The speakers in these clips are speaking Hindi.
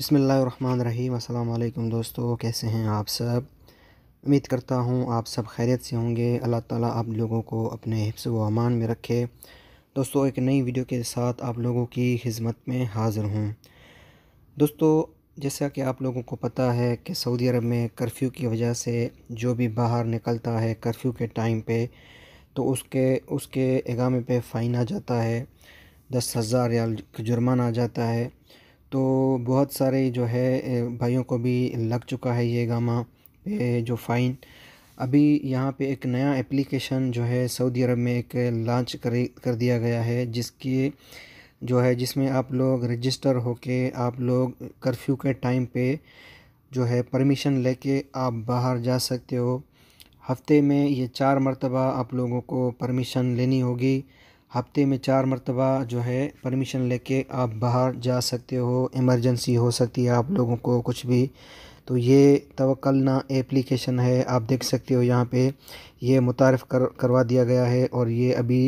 बसमीम् अल्लाम दोस्तों कैसे हैं आप सब उम्मीद करता हूँ आप सब खैरियत से होंगे अल्लाह ताला आप लोगों को अपने हिफ्स व अमान में रखे दोस्तों एक नई वीडियो के साथ आप लोगों की खिदमत में हाज़िर हूँ दोस्तों जैसा कि आप लोगों को पता है कि सऊदी अरब में कर्फ्यू की वजह से जो भी बाहर निकलता है कर्फ्यू के टाइम पर तो उसके उसके एगामे पर फ़ाइन आ जाता है दस हज़ार या जुर्माना आ जाता है तो बहुत सारे जो है भाइयों को भी लग चुका है ये गामा पे जो फ़ाइन अभी यहाँ पे एक नया एप्लीकेशन जो है सऊदी अरब में एक लॉन्च कर कर दिया गया है जिसकी जो है जिसमें आप लोग रजिस्टर होके आप लोग कर्फ्यू के टाइम पे जो है परमिशन लेके आप बाहर जा सकते हो हफ्ते में ये चार मरतबा आप लोगों को परमिशन लेनी होगी हफ्ते में चार मरतबा जो है परमिशन लेके आप बाहर जा सकते हो इमरजेंसी हो सकती है आप लोगों को कुछ भी तो ये तवक्लना एप्लीकेशन है आप देख सकते हो यहाँ पे ये मुतारफ़ कर करवा दिया गया है और ये अभी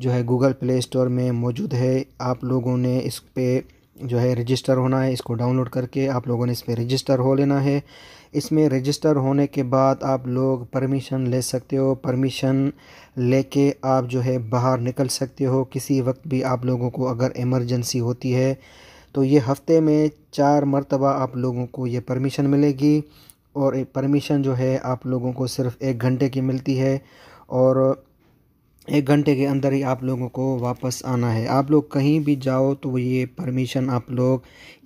जो है गूगल प्ले स्टोर में मौजूद है आप लोगों ने इस पर जो है रजिस्टर होना है इसको डाउनलोड करके आप लोगों ने इस पर रजिस्टर हो लेना है इसमें रजिस्टर होने के बाद आप लोग परमिशन ले सकते हो परमिशन लेके आप जो है बाहर निकल सकते हो किसी वक्त भी आप लोगों को अगर इमरजेंसी होती है तो ये हफ़्ते में चार मरतबा आप लोगों को ये परमिशन मिलेगी और परमिशन जो है आप लोगों को सिर्फ़ एक घंटे की मिलती है और एक घंटे के अंदर ही आप लोगों को वापस आना है आप लोग कहीं भी जाओ तो ये परमिशन आप लोग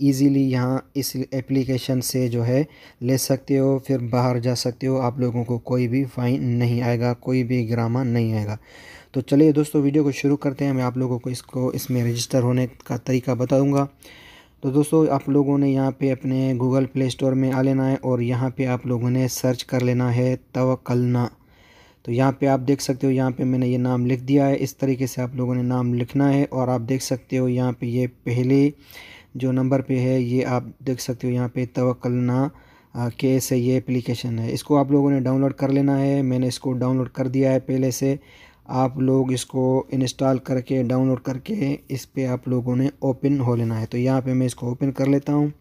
इजीली यहाँ इस एप्लीकेशन से जो है ले सकते हो फिर बाहर जा सकते हो आप लोगों को कोई भी फ़ाइन नहीं आएगा कोई भी ग्रामा नहीं आएगा तो चलिए दोस्तों वीडियो को शुरू करते हैं मैं आप लोगों को इसको इसमें रजिस्टर होने का तरीका बताऊँगा तो दोस्तों आप लोगों ने यहाँ पे अपने गूगल प्ले स्टोर में आ लेना है और यहाँ पे आप लोगों ने सर्च कर लेना है तवकलना तो यहाँ पे आप देख सकते हो यहाँ पे मैंने ये नाम लिख दिया है इस तरीके से आप लोगों ने नाम लिखना है और आप देख सकते हो यहाँ पे ये पहले जो नंबर पे है ये आप देख सकते हो यहाँ पे तवकलना के से ये एप्लीकेशन है इसको आप लोगों ने डाउनलोड कर लेना है मैंने इसको डाउनलोड कर दिया है पहले से आप लोग इसको इंस्टॉल करके डाउनलोड करके इस पर आप लोगों ने ओपन हो लेना है तो यहाँ पर मैं इसको ओपन कर लेता हूँ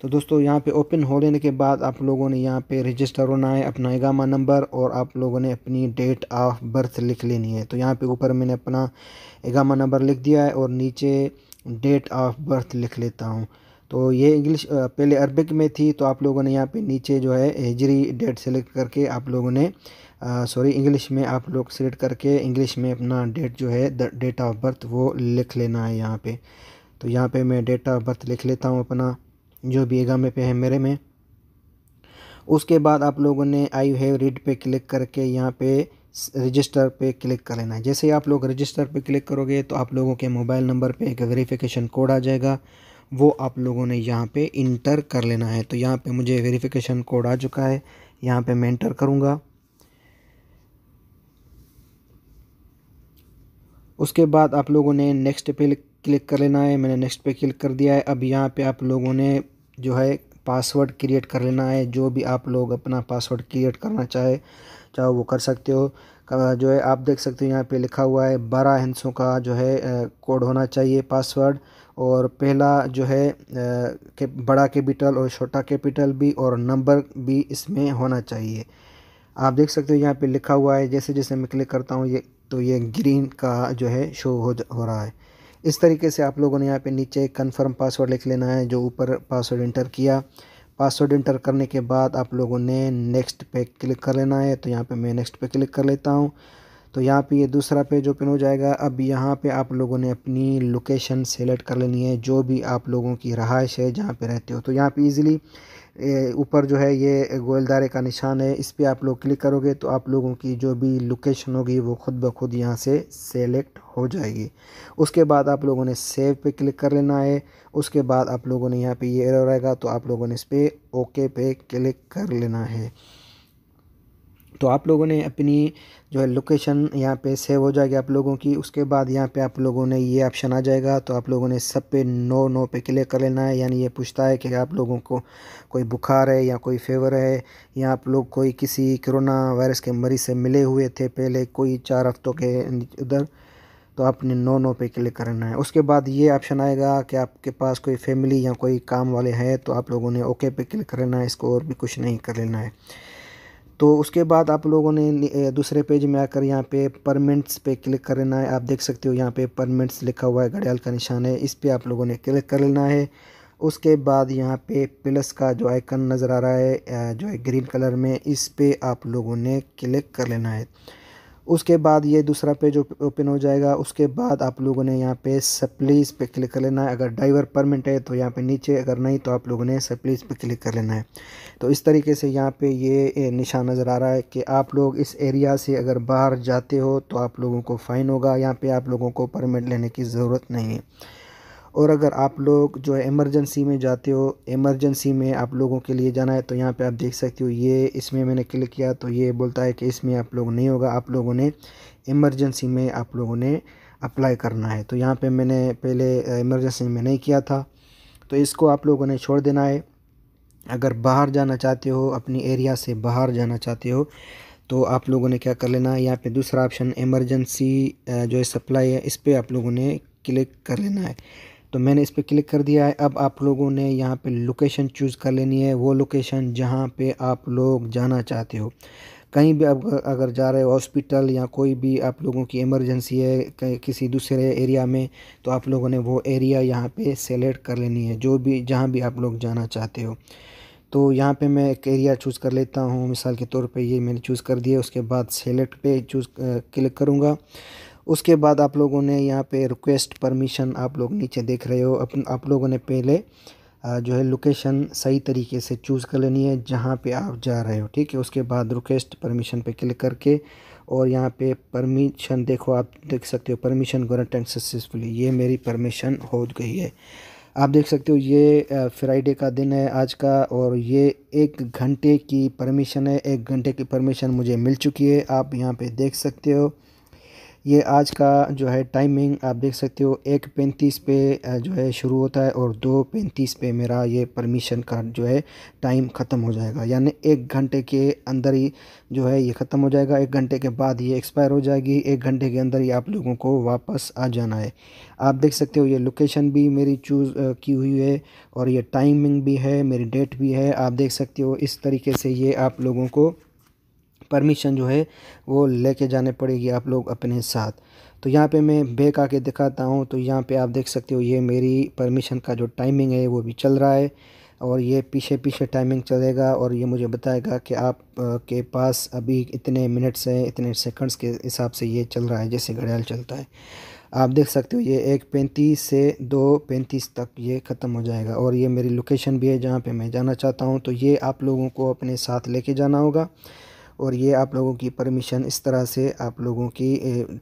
तो दोस्तों यहाँ पे ओपन हो लेने के बाद आप लोगों ने यहाँ पे रजिस्टर होना है अपना एगामा नंबर और आप लोगों ने अपनी डेट ऑफ बर्थ लिख लेनी है तो यहाँ पे ऊपर मैंने अपना एगामा नंबर लिख दिया है और नीचे डेट ऑफ बर्थ लिख लेता हूँ तो ये इंग्लिश पहले अरबिक में थी तो आप लोगों ने यहाँ पे नीचे जो है हिजरी डेट सेलेक्ट करके आप लोगों ने सॉरी इंग्लिश में आप लोग सेलेक्ट करके इंग्लिश में अपना डेट जो है डेट ऑफ बर्थ वो लिख लेना है यहाँ पे तो यहाँ पे मैं डेट ऑफ बर्थ लिख लेता हूँ अपना जो भी गामे पे है मेरे में उसके बाद आप लोगों ने आई हैव रीड पे क्लिक करके यहाँ पे रजिस्टर पे क्लिक कर लेना है जैसे आप लोग रजिस्टर पे क्लिक करोगे तो आप लोगों के मोबाइल नंबर पे एक वेरिफिकेशन कोड आ जाएगा वो आप लोगों ने यहाँ पे इंटर कर लेना है तो यहाँ पे मुझे वेरिफिकेशन कोड आ चुका है यहाँ पे मैं इंटर करूँगा उसके बाद आप लोगों ने नेक्स्ट पे क्लिक कर लेना है मैंने नेक्स्ट पे क्लिक कर दिया है अब यहाँ पे आप लोगों ने जो है पासवर्ड क्रिएट कर लेना है जो भी आप लोग अपना पासवर्ड क्रिएट करना चाहे चाहे वो कर सकते हो जो है आप देख सकते हो यहाँ पे लिखा हुआ है बारह हिंसों का जो है कोड होना चाहिए पासवर्ड और पहला जो है के बड़ा कैपिटल और छोटा कैपिटल भी और नंबर भी इसमें होना चाहिए आप देख सकते हो यहाँ पे लिखा हुआ है जैसे जैसे मैं क्लिक करता हूँ ये तो ये ग्रीन का जो है शो हो हो रहा है इस तरीके से आप लोगों ने यहाँ पे नीचे कन्फर्म पासवर्ड लिख लेना है जो ऊपर पासवर्ड इंटर किया पासवर्ड इंटर करने के बाद आप लोगों ने नेक्स्ट पे क्लिक कर लेना है तो यहाँ पे मैं नेक्स्ट पे क्लिक कर लेता हूँ तो यहाँ पे ये दूसरा पेज ओपन हो जाएगा अब यहाँ पे आप लोगों ने अपनी लोकेशन सेलेक्ट कर लेनी है जो भी आप लोगों की रहाइश है जहाँ पर रहते हो तो यहाँ पर ईज़िली ऊपर जो है ये गोयलदारे का निशान है इस पर आप लोग क्लिक करोगे तो आप लोगों की जो भी लोकेशन होगी वो खुद ब खुद यहाँ से सेलेक्ट हो जाएगी उसके बाद आप लोगों ने सेव पे क्लिक कर लेना है उसके बाद आप लोगों ने यहाँ पे ये एरर आएगा तो आप लोगों ने इस पर ओके पे क्लिक कर लेना है तो आप लोगों ने अपनी जो है लोकेशन यहाँ पे सेव हो जाएगी आप लोगों की उसके बाद यहाँ पे आप लोगों ने ये ऑप्शन आ जाएगा तो आप लोगों ने सब पे नो नो पे क्लिक कर लेना है यानी ये पूछता है कि आप लोगों को कोई बुखार है या कोई फेवर है या आप लोग कोई किसी कोरोना वायरस के मरीज से मिले हुए थे पहले कोई चार हफ्तों के उधर तो आपने नो नो पे क्लिक करना है उसके बाद ये ऑप्शन आएगा कि आपके पास कोई फैमिली या कोई काम वाले हैं तो आप लोगों ने ओके पे क्लिक करना है इसको और भी कुछ नहीं कर लेना है तो उसके बाद आप लोगों ने दूसरे पेज में आकर यहाँ पे परमेंट्स पे क्लिक करना है आप देख सकते हो यहाँ पे परमेंट्स लिखा हुआ है घड़ियाल का निशान है इस पर आप लोगों ने क्लिक कर लेना है उसके बाद यहाँ पे प्लस का जो आइकन नज़र आ रहा है जो है ग्रीन कलर में इस पर आप लोगों ने क्लिक कर लेना है उसके बाद ये दूसरा पेज ओपन हो जाएगा उसके बाद आप लोगों ने यहाँ पे सप्लीस पे क्लिक कर लेना है अगर ड्राइवर परमिट है तो यहाँ पे नीचे अगर नहीं तो आप लोगों ने सप्लीस पे क्लिक कर लेना है तो इस तरीके से यहाँ पे ये निशान नज़र आ रहा है कि आप लोग इस एरिया से अगर बाहर जाते हो तो आप लोगों को फ़ाइन होगा यहाँ पर आप लोगों को परमिट लेने की ज़रूरत नहीं है और अगर आप लोग जो है इमरजेंसी में जाते हो इमरजेंसी में आप लोगों के लिए जाना है तो यहाँ पे आप देख सकते हो ये इसमें मैंने क्लिक किया तो ये बोलता है कि इसमें आप लोग नहीं होगा आप लोगों ने इमरजेंसी में आप लोगों ने अप्लाई करना है तो यहाँ पे मैंने पहले इमरजेंसी में नहीं किया था तो इसको आप लोगों ने छोड़ देना है अगर बाहर जाना चाहते हो अपनी एरिया से बाहर जाना चाहते हो तो आप लोगों ने क्या कर लेना है यहाँ पे दूसरा ऑप्शन इमरजेंसी जो है सप्लाई है इस पर आप लोगों ने क्लिक कर लेना है तो मैंने इस पर क्लिक कर दिया है अब आप लोगों ने यहाँ पे लोकेशन चूज़ कर लेनी है वो लोकेशन जहाँ पे आप लोग जाना चाहते हो कहीं भी आप अगर जा रहे हो हॉस्पिटल या कोई भी आप लोगों की इमरजेंसी है किसी दूसरे एरिया में तो आप लोगों ने वो एरिया यहाँ पे सेलेक्ट कर लेनी है जो भी जहाँ भी आप लोग जाना चाहते हो तो यहाँ पे मैं एक एरिया चूज़ कर लेता हूँ मिसाल के तौर पे ये मैंने चूज़ कर दिया उसके बाद सेलेक्ट पे चूज़ क्लिक करूँगा उसके बाद आप लोगों ने यहाँ पे रिक्वेस्ट परमिशन आप लोग नीचे देख रहे हो अपन आप लोगों ने पहले जो है लोकेशन सही तरीके से चूज़ कर लेनी है जहाँ पे आप जा रहे हो ठीक है उसके बाद रिक्वेस्ट परमिशन पे क्लिक करके और यहाँ पे परमिशन देखो आप देख सकते हो परमिशन ग्रांटेड सक्सेसफुली ये मेरी परमिशन हो गई है आप देख सकते हो ये फ्राइडे का दिन है आज का और ये एक घंटे की परमिशन है एक घंटे की परमिशन मुझे मिल चुकी है आप यहाँ पे देख सकते हो ये आज का जो है टाइमिंग आप देख सकते हो एक पैंतीस पे जो है शुरू होता है और दो पैंतीस पे मेरा ये परमिशन का जो है टाइम ख़त्म हो जाएगा यानी एक घंटे के अंदर ही जो है ये ख़त्म हो जाएगा एक घंटे के बाद ये एक्सपायर हो जाएगी एक घंटे के अंदर ही आप लोगों को वापस आ जाना है आप देख सकते हो ये लोकेशन भी मेरी चूज़ की हुई है और ये टाइमिंग भी है मेरी डेट भी है आप देख सकते हो इस तरीके से ये आप लोगों को परमिशन जो है वो लेके जाने पड़ेगी आप लोग अपने साथ तो यहाँ पे मैं बैक आके दिखाता हूँ तो यहाँ पे आप देख सकते हो ये मेरी परमिशन का जो टाइमिंग है वो भी चल रहा है और ये पीछे पीछे टाइमिंग चलेगा और ये मुझे बताएगा कि आप आ, के पास अभी इतने मिनट्स हैं इतने सेकंड्स के हिसाब से ये चल रहा है जैसे घड़ियाल चलता है आप देख सकते हो ये एक पैंतीस से दो पैंतीस तक ये ख़त्म हो जाएगा और ये मेरी लोकेशन भी है जहाँ पे मैं जाना चाहता हूँ तो ये आप लोगों को अपने साथ लेके जाना होगा और ये आप लोगों की परमिशन इस तरह से आप लोगों की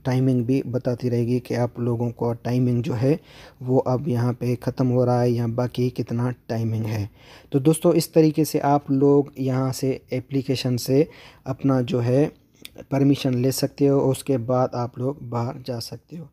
टाइमिंग भी बताती रहेगी कि आप लोगों को टाइमिंग जो है वो अब यहाँ पे ख़त्म हो रहा है या बाकी कितना टाइमिंग है तो दोस्तों इस तरीके से आप लोग यहाँ से एप्लीकेशन से अपना जो है परमिशन ले सकते हो और उसके बाद आप लोग बाहर जा सकते हो